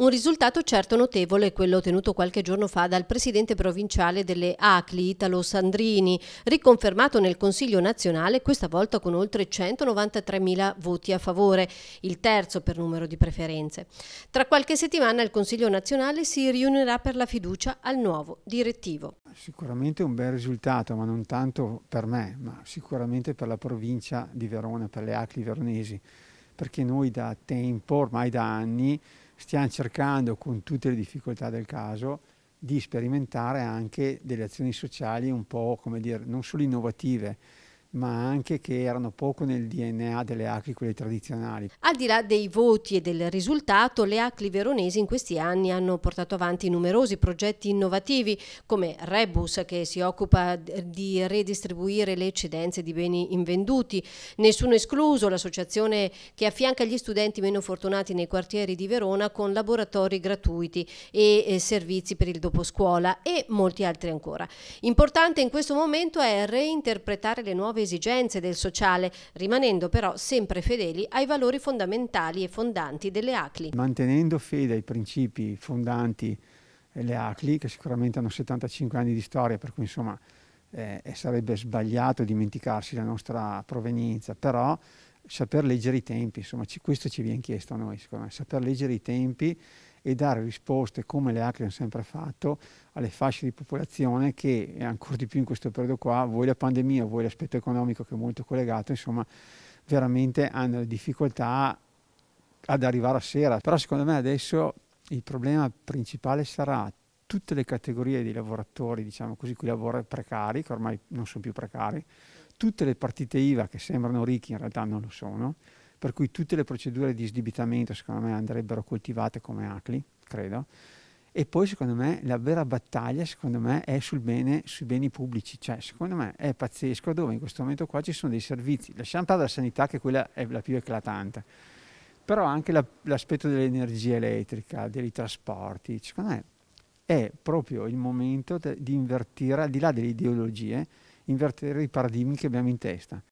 Un risultato certo notevole è quello ottenuto qualche giorno fa dal presidente provinciale delle ACLI, Italo Sandrini, riconfermato nel Consiglio nazionale, questa volta con oltre 193.000 voti a favore, il terzo per numero di preferenze. Tra qualche settimana il Consiglio nazionale si riunirà per la fiducia al nuovo direttivo. Sicuramente un bel risultato, ma non tanto per me, ma sicuramente per la provincia di Verona, per le ACLI veronesi perché noi da tempo, ormai da anni, stiamo cercando con tutte le difficoltà del caso di sperimentare anche delle azioni sociali un po', come dire, non solo innovative, ma anche che erano poco nel DNA delle acri quelle tradizionali. Al di là dei voti e del risultato, le acli veronesi in questi anni hanno portato avanti numerosi progetti innovativi come Rebus che si occupa di redistribuire le eccedenze di beni invenduti, Nessuno escluso, l'associazione che affianca gli studenti meno fortunati nei quartieri di Verona con laboratori gratuiti e servizi per il doposcuola e molti altri ancora. Importante in questo momento è reinterpretare le nuove nuove esigenze del sociale, rimanendo però sempre fedeli ai valori fondamentali e fondanti delle ACLI. Mantenendo fede ai principi fondanti delle eh, ACLI, che sicuramente hanno 75 anni di storia, per cui insomma eh, eh, sarebbe sbagliato dimenticarsi la nostra provenienza, però saper leggere i tempi, insomma ci, questo ci viene chiesto a noi, saper leggere i tempi e dare risposte, come le ACRI hanno sempre fatto, alle fasce di popolazione che, ancora di più in questo periodo qua, voi la pandemia, voi l'aspetto economico che è molto collegato, insomma, veramente hanno difficoltà ad arrivare a sera. Però secondo me adesso il problema principale sarà tutte le categorie di lavoratori, diciamo così, qui lavora precari, che ormai non sono più precari, tutte le partite IVA che sembrano ricchi in realtà non lo sono, per cui tutte le procedure di sdebitamento secondo me andrebbero coltivate come ACLI, credo. E poi secondo me la vera battaglia secondo me è sul bene, sui beni pubblici, cioè secondo me è pazzesco dove in questo momento qua ci sono dei servizi, lasciamo perdere la sanità che quella è la più eclatante, però anche la, l'aspetto dell'energia elettrica, dei trasporti, secondo me è proprio il momento de, di invertire, al di là delle ideologie, invertire i paradigmi che abbiamo in testa.